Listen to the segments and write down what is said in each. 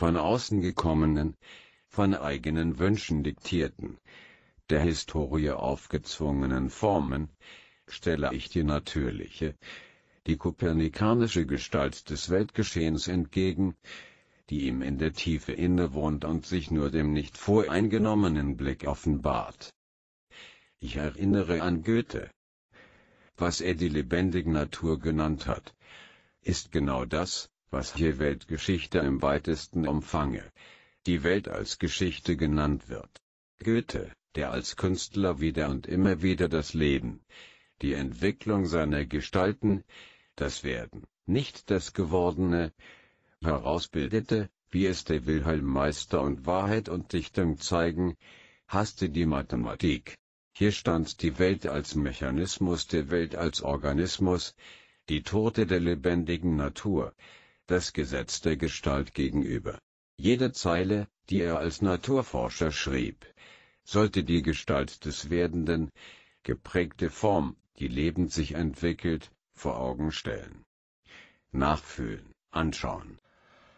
von außen gekommenen, von eigenen Wünschen diktierten, der Historie aufgezwungenen Formen, stelle ich die natürliche, die kopernikanische Gestalt des Weltgeschehens entgegen, die ihm in der Tiefe innewohnt und sich nur dem nicht voreingenommenen Blick offenbart. Ich erinnere an Goethe. Was er die lebendige Natur genannt hat, ist genau das, was hier Weltgeschichte im weitesten Umfange, die Welt als Geschichte genannt wird. Goethe, der als Künstler wieder und immer wieder das Leben, die Entwicklung seiner Gestalten, das Werden, nicht das Gewordene, herausbildete, wie es der Wilhelm Meister und Wahrheit und Dichtung zeigen, hasste die Mathematik. Hier stand die Welt als Mechanismus der Welt als Organismus, die Tote der lebendigen Natur, das Gesetz der Gestalt gegenüber. Jede Zeile, die er als Naturforscher schrieb, sollte die Gestalt des Werdenden, geprägte Form, die lebend sich entwickelt, vor Augen stellen. Nachfühlen, anschauen,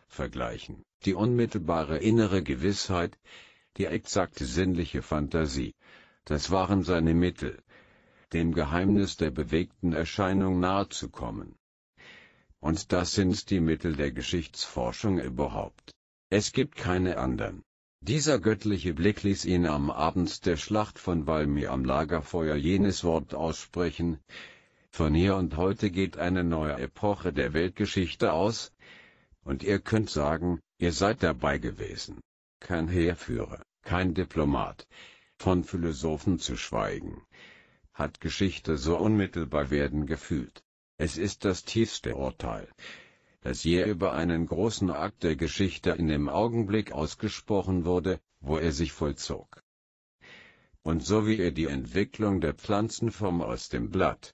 vergleichen, die unmittelbare innere Gewissheit, die exakte sinnliche Fantasie, das waren seine Mittel, dem Geheimnis der bewegten Erscheinung nahezukommen. Und das sind die Mittel der Geschichtsforschung überhaupt. Es gibt keine anderen. Dieser göttliche Blick ließ ihn am Abend der Schlacht von Valmy am Lagerfeuer jenes Wort aussprechen. Von hier und heute geht eine neue Epoche der Weltgeschichte aus. Und ihr könnt sagen, ihr seid dabei gewesen. Kein Heerführer, kein Diplomat. Von Philosophen zu schweigen. Hat Geschichte so unmittelbar werden gefühlt. Es ist das tiefste Urteil, das je über einen großen Akt der Geschichte in dem Augenblick ausgesprochen wurde, wo er sich vollzog. Und so wie er die Entwicklung der Pflanzenform aus dem Blatt,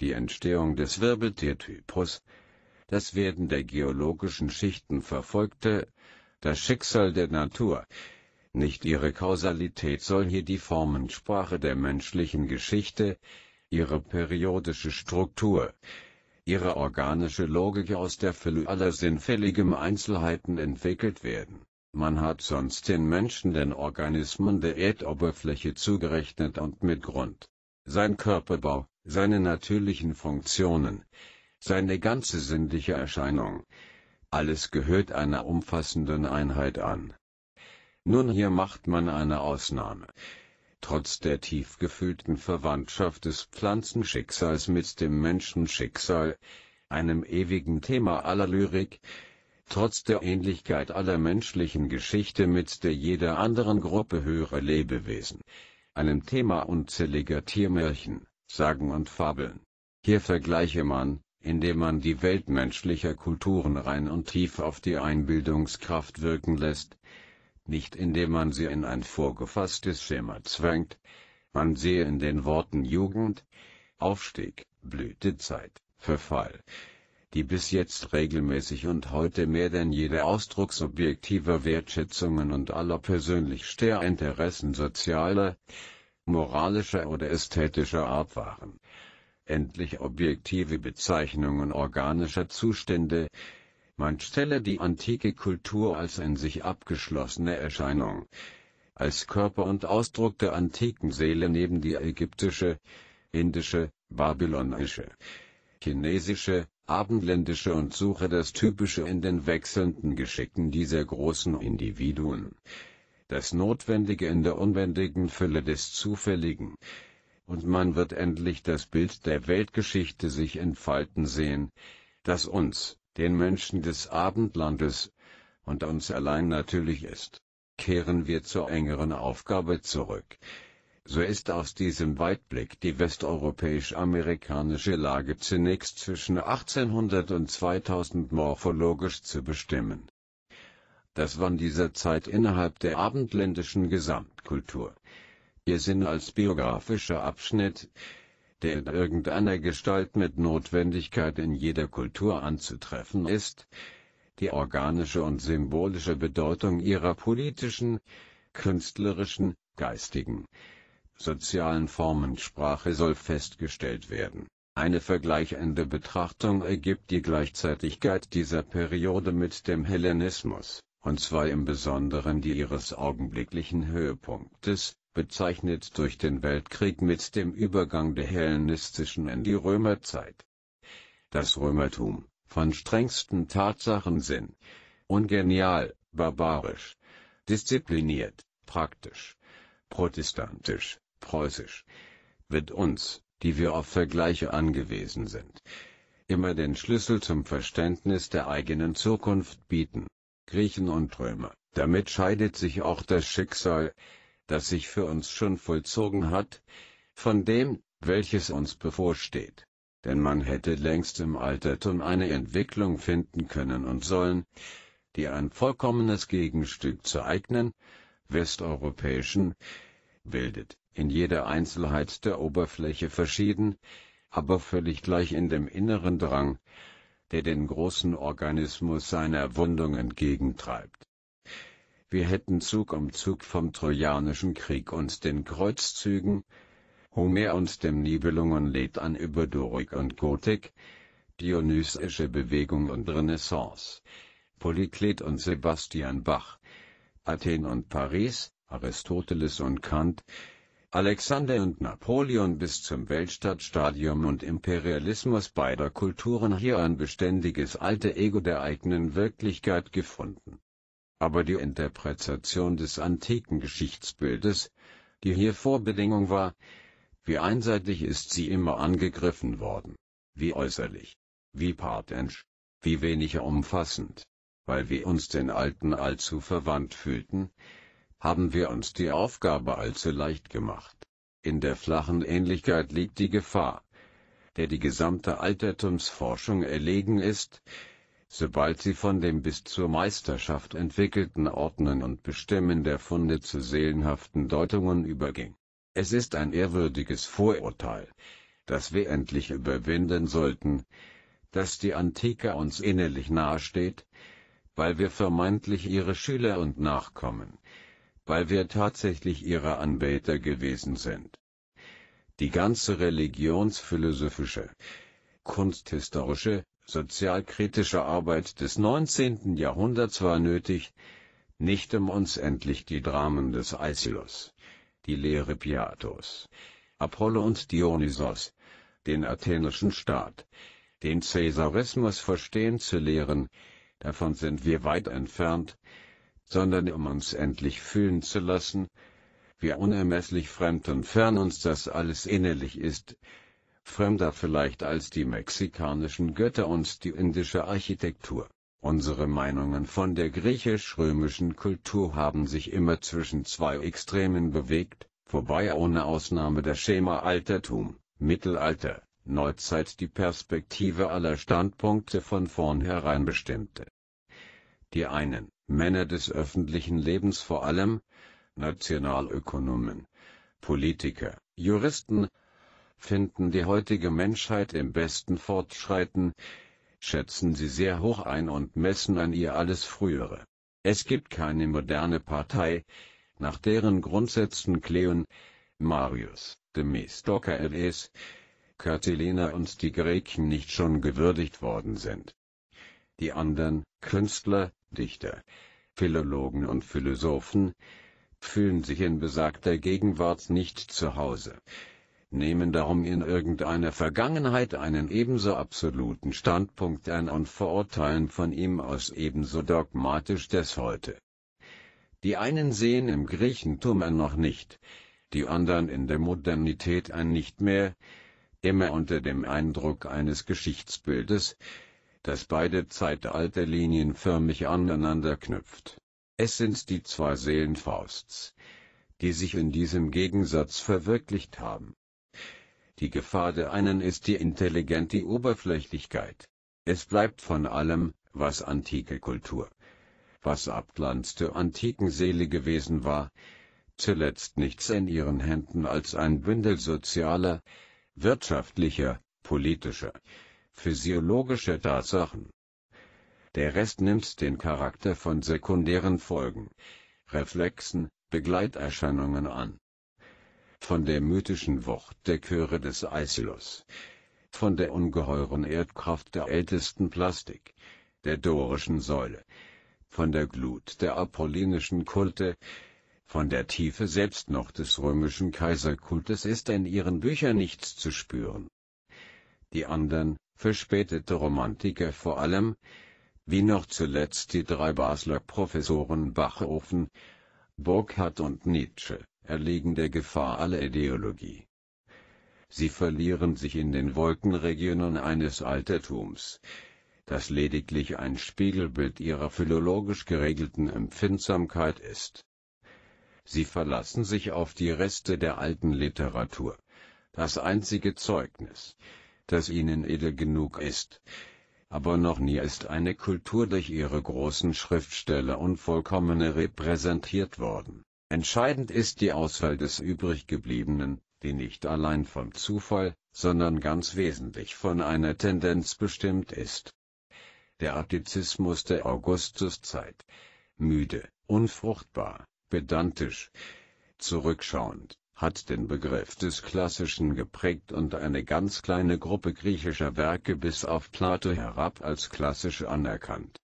die Entstehung des Wirbeltiertypus, das Werden der geologischen Schichten verfolgte, das Schicksal der Natur, nicht ihre Kausalität soll hier die Formensprache der menschlichen Geschichte, ihre periodische Struktur, ihre organische Logik aus der Fülle aller sinnfälligen Einzelheiten entwickelt werden. Man hat sonst den Menschen den Organismen der Erdoberfläche zugerechnet und mit Grund. Sein Körperbau, seine natürlichen Funktionen, seine ganze sinnliche Erscheinung, alles gehört einer umfassenden Einheit an. Nun hier macht man eine Ausnahme trotz der tief gefühlten Verwandtschaft des Pflanzenschicksals mit dem Menschenschicksal, einem ewigen Thema aller Lyrik, trotz der Ähnlichkeit aller menschlichen Geschichte mit der jeder anderen Gruppe höherer Lebewesen, einem Thema unzähliger Tiermärchen, Sagen und Fabeln. Hier vergleiche man, indem man die Welt menschlicher Kulturen rein und tief auf die Einbildungskraft wirken lässt, nicht indem man sie in ein vorgefasstes Schema zwängt. Man sehe in den Worten Jugend, Aufstieg, Blütezeit, Verfall, die bis jetzt regelmäßig und heute mehr denn je Ausdruck subjektiver Wertschätzungen und aller persönlich Interessen sozialer, moralischer oder ästhetischer Art waren. Endlich objektive Bezeichnungen organischer Zustände, man stelle die antike Kultur als in sich abgeschlossene Erscheinung, als Körper und Ausdruck der antiken Seele neben die ägyptische, indische, babylonische, chinesische, abendländische und suche das Typische in den wechselnden Geschicken dieser großen Individuen, das Notwendige in der unbändigen Fülle des Zufälligen. Und man wird endlich das Bild der Weltgeschichte sich entfalten sehen, das uns, den Menschen des Abendlandes, und uns allein natürlich ist. Kehren wir zur engeren Aufgabe zurück. So ist aus diesem Weitblick die westeuropäisch-amerikanische Lage zunächst zwischen 1800 und 2000 morphologisch zu bestimmen. Das war in dieser Zeit innerhalb der abendländischen Gesamtkultur. Ihr Sinn als biografischer Abschnitt, der in irgendeiner Gestalt mit Notwendigkeit in jeder Kultur anzutreffen ist, die organische und symbolische Bedeutung ihrer politischen, künstlerischen, geistigen, sozialen Formensprache soll festgestellt werden. Eine vergleichende Betrachtung ergibt die Gleichzeitigkeit dieser Periode mit dem Hellenismus, und zwar im Besonderen die ihres augenblicklichen Höhepunktes, bezeichnet durch den Weltkrieg mit dem Übergang der hellenistischen in die Römerzeit. Das Römertum, von strengsten Tatsachen Sinn, ungenial, barbarisch, diszipliniert, praktisch, protestantisch, preußisch, wird uns, die wir auf Vergleiche angewiesen sind, immer den Schlüssel zum Verständnis der eigenen Zukunft bieten. Griechen und Römer, damit scheidet sich auch das Schicksal, das sich für uns schon vollzogen hat, von dem, welches uns bevorsteht. Denn man hätte längst im Altertum eine Entwicklung finden können und sollen, die ein vollkommenes Gegenstück zur eigenen, westeuropäischen, bildet, in jeder Einzelheit der Oberfläche verschieden, aber völlig gleich in dem inneren Drang, der den großen Organismus seiner Wundung entgegentreibt wir hätten Zug um Zug vom Trojanischen Krieg und den Kreuzzügen, Homer und dem Nibelungenlied an über Dorik und Gotik, Dionysische Bewegung und Renaissance, Polyklet und Sebastian Bach, Athen und Paris, Aristoteles und Kant, Alexander und Napoleon bis zum Weltstadtstadium und Imperialismus beider Kulturen hier ein beständiges alte Ego der eigenen Wirklichkeit gefunden aber die Interpretation des antiken Geschichtsbildes, die hier Vorbedingung war, wie einseitig ist sie immer angegriffen worden, wie äußerlich, wie parthensch, wie wenig umfassend. Weil wir uns den Alten allzu verwandt fühlten, haben wir uns die Aufgabe allzu leicht gemacht. In der flachen Ähnlichkeit liegt die Gefahr, der die gesamte Altertumsforschung erlegen ist, sobald sie von dem bis zur Meisterschaft entwickelten Ordnen und Bestimmen der Funde zu seelenhaften Deutungen überging. Es ist ein ehrwürdiges Vorurteil, das wir endlich überwinden sollten, dass die Antike uns innerlich nahesteht, weil wir vermeintlich ihre Schüler und Nachkommen, weil wir tatsächlich ihre Anbeter gewesen sind. Die ganze religionsphilosophische, kunsthistorische, sozialkritische Arbeit des 19. Jahrhunderts war nötig, nicht um uns endlich die Dramen des Aischylos, die Lehre Piatos, Apollo und Dionysos, den athenischen Staat, den Caesarismus verstehen zu lehren, davon sind wir weit entfernt, sondern um uns endlich fühlen zu lassen, wie unermesslich fremd und fern uns das alles innerlich ist, fremder vielleicht als die mexikanischen Götter und die indische Architektur. Unsere Meinungen von der griechisch-römischen Kultur haben sich immer zwischen zwei Extremen bewegt, wobei ohne Ausnahme der Schema Altertum, Mittelalter, Neuzeit die Perspektive aller Standpunkte von vornherein bestimmte. Die einen, Männer des öffentlichen Lebens vor allem, Nationalökonomen, Politiker, Juristen, finden die heutige Menschheit im besten Fortschreiten, schätzen sie sehr hoch ein und messen an ihr alles Frühere. Es gibt keine moderne Partei, nach deren Grundsätzen Kleon, Marius, Demistokaides, Kertelena und die Griechen nicht schon gewürdigt worden sind. Die anderen, Künstler, Dichter, Philologen und Philosophen, fühlen sich in besagter Gegenwart nicht zu Hause nehmen darum in irgendeiner Vergangenheit einen ebenso absoluten Standpunkt ein und verurteilen von ihm aus ebenso dogmatisch das heute. Die einen sehen im Griechentum ein noch nicht, die anderen in der Modernität ein nicht mehr, immer unter dem Eindruck eines Geschichtsbildes, das beide Zeitalterlinien linienförmig aneinander knüpft. Es sind die zwei Seelenfausts, die sich in diesem Gegensatz verwirklicht haben. Die Gefahr der einen ist die intelligente Oberflächlichkeit. Es bleibt von allem, was antike Kultur, was Abglanz der antiken Seele gewesen war, zuletzt nichts in ihren Händen als ein Bündel sozialer, wirtschaftlicher, politischer, physiologischer Tatsachen. Der Rest nimmt den Charakter von sekundären Folgen, Reflexen, Begleiterscheinungen an von der mythischen Wucht der Chöre des Eiselos, von der ungeheuren Erdkraft der ältesten Plastik, der dorischen Säule, von der Glut der apollinischen Kulte, von der Tiefe selbst noch des römischen Kaiserkultes ist in ihren Büchern nichts zu spüren. Die anderen, verspätete Romantiker vor allem, wie noch zuletzt die drei Basler Professoren Bachofen, Burckhardt und Nietzsche, erlegen der Gefahr aller Ideologie. Sie verlieren sich in den Wolkenregionen eines Altertums, das lediglich ein Spiegelbild ihrer philologisch geregelten Empfindsamkeit ist. Sie verlassen sich auf die Reste der alten Literatur, das einzige Zeugnis, das ihnen edel genug ist, aber noch nie ist eine Kultur durch ihre großen Schriftsteller und vollkommene repräsentiert worden. Entscheidend ist die Auswahl des Übriggebliebenen, die nicht allein vom Zufall, sondern ganz wesentlich von einer Tendenz bestimmt ist. Der Attizismus der Augustuszeit. Müde, unfruchtbar, pedantisch, zurückschauend, hat den Begriff des Klassischen geprägt und eine ganz kleine Gruppe griechischer Werke bis auf Plato herab als klassisch anerkannt.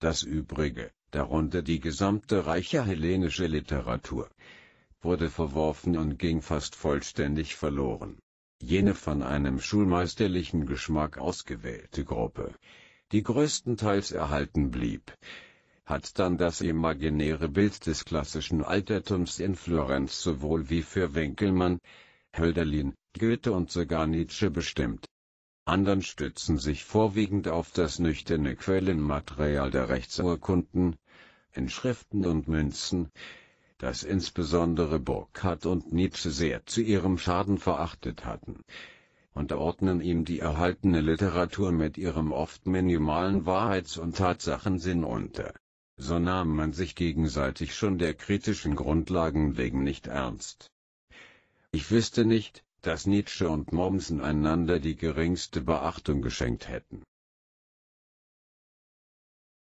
Das Übrige, darunter die gesamte reiche hellenische Literatur, wurde verworfen und ging fast vollständig verloren. Jene von einem schulmeisterlichen Geschmack ausgewählte Gruppe, die größtenteils erhalten blieb, hat dann das imaginäre Bild des klassischen Altertums in Florenz sowohl wie für Winkelmann, Hölderlin, Goethe und sogar Nietzsche bestimmt anderen stützen sich vorwiegend auf das nüchterne Quellenmaterial der Rechtsurkunden, in Schriften und Münzen, das insbesondere Burckhardt und Nietzsche sehr zu ihrem Schaden verachtet hatten, und ordnen ihm die erhaltene Literatur mit ihrem oft minimalen Wahrheits- und Tatsachensinn unter. So nahm man sich gegenseitig schon der kritischen Grundlagen wegen nicht ernst. Ich wüsste nicht, dass Nietzsche und Mommsen einander die geringste Beachtung geschenkt hätten